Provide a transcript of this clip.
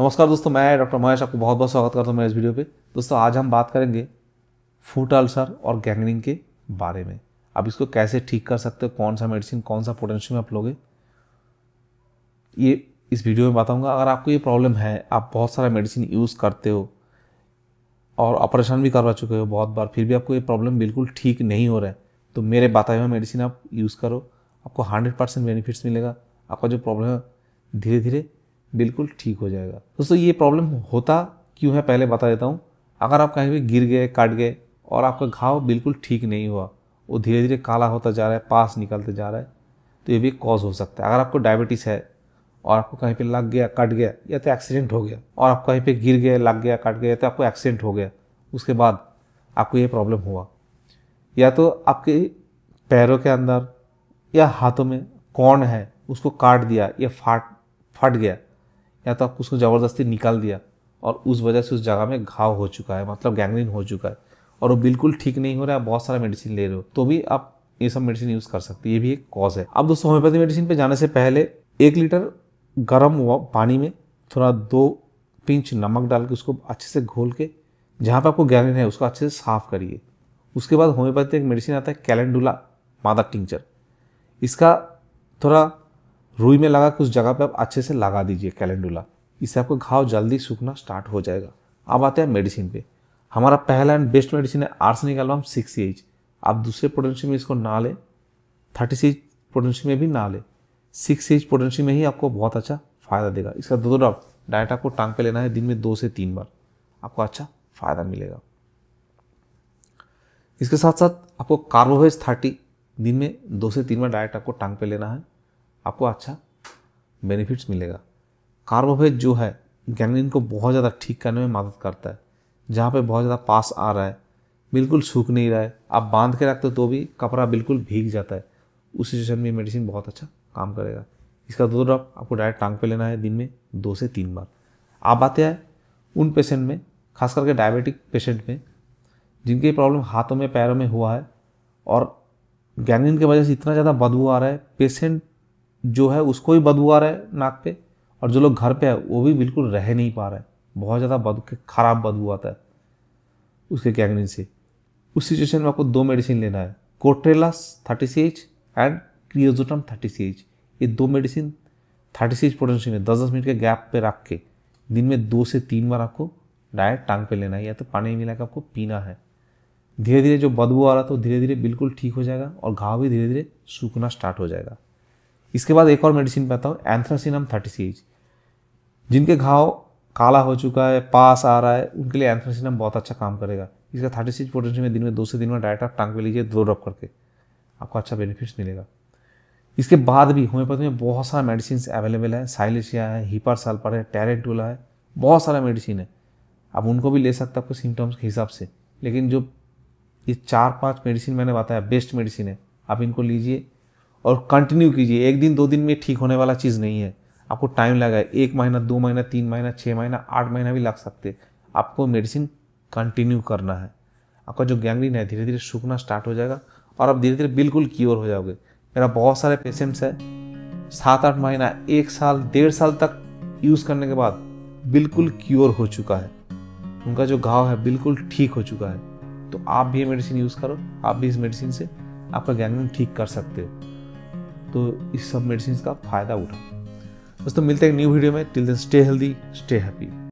नमस्कार दोस्तों मैं डॉक्टर महेश आपको बहुत बहुत स्वागत करता हूँ मेरे इस वीडियो पे दोस्तों आज हम बात करेंगे फूट अल्सर और गैंगनिंग के बारे में आप इसको कैसे ठीक कर सकते हो कौन सा मेडिसिन कौन सा पोटेंशियम आप लोगे ये इस वीडियो में बताऊँगा अगर आपको ये प्रॉब्लम है आप बहुत सारा मेडिसिन यूज़ करते हो और ऑपरेशन भी करवा चुके हो बहुत बार फिर भी आपको ये प्रॉब्लम बिल्कुल ठीक नहीं हो रहा है तो मेरे बताए हुए मेडिसिन आप यूज़ करो आपको हंड्रेड परसेंट बेनिफिट्स मिलेगा आपका जो प्रॉब्लम है धीरे धीरे बिल्कुल ठीक हो जाएगा दोस्तों ये प्रॉब्लम होता क्यों है पहले बता देता हूँ अगर आप कहीं भी गिर गए कट गए और आपका घाव बिल्कुल ठीक नहीं हुआ वो धीरे धीरे काला होता जा रहा है पास निकलते जा रहा है तो ये भी कॉज हो सकता है अगर आपको डायबिटीज़ है और आपको कहीं पे लग गया कट गया या तो एक्सीडेंट हो गया और आप कहीं पे गिर गया लग गया कट गया या तो आपको एक्सीडेंट हो गया उसके बाद आपको ये प्रॉब्लम हुआ या तो आपके पैरों के अंदर या हाथों में कौन है उसको काट दिया या फाट फट गया या तो आपको उसको ज़बरदस्ती निकाल दिया और उस वजह से उस जगह में घाव हो चुका है मतलब गैंग्रीन हो चुका है और वो बिल्कुल ठीक नहीं हो रहा है बहुत सारा मेडिसिन ले रहे हो तो भी आप ये सब मेडिसिन यूज़ कर सकते ये भी एक कॉज है अब दोस्तों होम्योपैथी मेडिसिन पर जाने से पहले एक लीटर गर्म पानी में थोड़ा दो पिंच नमक डाल के उसको अच्छे से घोल के जहाँ पर आपको गैंग्रीन है उसको अच्छे से साफ करिए उसके बाद होम्योपैथी एक मेडिसिन आता है कैलेंडुला मादा टिंचर इसका थोड़ा रुई में लगा कुछ जगह पे आप अच्छे से लगा दीजिए कैलेंडुला इससे आपका घाव जल्दी सूखना स्टार्ट हो जाएगा अब आते हैं मेडिसिन पे हमारा पहला एंड बेस्ट मेडिसिन है आर्सनिक एल्बम सिक्स एच आप दूसरे पोटेंशियम में इसको ना लें थर्टी सी पोटेंशियम में भी ना लें सिक्स एच पोटेंशियम में ही आपको बहुत अच्छा फ़ायदा देगा इसका दो दो ड्रॉप डायट आपको टांग पे लेना है दिन में दो से तीन बार आपको अच्छा फ़ायदा मिलेगा इसके साथ साथ आपको कार्बोहाइड्रेट थर्टी दिन में दो से तीन बार डायट आपको टांग पे लेना है आपको अच्छा बेनिफिट्स मिलेगा कार्बोफेज जो है गैंग्रीन को बहुत ज़्यादा ठीक करने में मदद करता है जहाँ पे बहुत ज़्यादा पास आ रहा है बिल्कुल सूख नहीं रहा है आप बांध के रखते हो तो भी कपड़ा बिल्कुल भीग जाता है उस सिचुएशन में मेडिसिन बहुत अच्छा काम करेगा इसका दो ड्रॉप आपको डायरेक्ट टांग पे लेना है दिन में दो से तीन बार आप आते हैं उन पेशेंट में खास करके डायबिटिक पेशेंट में जिनकी प्रॉब्लम हाथों में पैरों में हुआ है और गैंग्रीन की वजह से इतना ज़्यादा बदबू आ रहा है पेशेंट जो है उसको भी बदबू आ रहा है नाक पे और जो लोग घर पे है वो भी बिल्कुल रह नहीं पा रहे हैं बहुत ज़्यादा बद ख़राब बदबू आता है उसके कैग्निन से उस सिचुएशन में आपको दो मेडिसिन लेना है कोट्रेलास थर्टी सी एच एंड क्रियोजोटम थर्टी सी एच ये दो medicine thirty C H potential में दस दस मिनट के गैप पे रख के दिन में दो से तीन बार आपको डायरेक्ट टांग पे लेना है या तो पानी मिला के आपको पीना है धीरे धीरे जो बदबू आ रहा तो था धीरे धीरे बिल्कुल ठीक हो जाएगा और घाव भी धीरे धीरे सूखना स्टार्ट हो जाएगा इसके बाद एक और मेडिसिन पाता हूँ एंथ्रासिनम थर्टी सी एच जिनके घाव काला हो चुका है पास आ रहा है उनके लिए एंथ्रासिनम बहुत अच्छा काम करेगा इसका थर्टी सिक्स पोटेंशियल में दिन में दो से दिन में डायरेक्ट आप टांग में लीजिए दो रब करके आपको अच्छा बेनिफिट्स मिलेगा इसके बाद भी होम्योपैथी में बहुत सारा मेडिसिन अवेलेबल है साइलेशिया है हीपर सल्फर है टेरेंटूला है बहुत सारा मेडिसिन है आप उनको भी ले सकते हैं आपको सिम्टम्स के हिसाब से लेकिन जो ये चार पांच मेडिसिन मैंने बताया बेस्ट मेडिसिन है आप इनको लीजिए और कंटिन्यू कीजिए एक दिन दो दिन में ठीक होने वाला चीज़ नहीं है आपको टाइम लगा है एक महीना दो महीना तीन महीना छः महीना आठ महीना भी लग सकते आपको मेडिसिन कंटिन्यू करना है आपका जो गैंग्रीन है धीरे धीरे सूखना स्टार्ट हो जाएगा और आप धीरे धीरे बिल्कुल क्योर हो जाओगे मेरा बहुत सारे पेशेंट्स है सात आठ महीना एक साल डेढ़ साल तक यूज़ करने के बाद बिल्कुल क्योर हो चुका है उनका जो घाव है बिल्कुल ठीक हो चुका है तो आप भी ये मेडिसिन यूज़ करो आप भी इस मेडिसिन से आपका गैंग्रीन ठीक कर सकते हो तो इस सब मेडिसिन का फ़ायदा उठाओ दोस्तों मिलते हैं न्यू वीडियो में till then stay healthy stay happy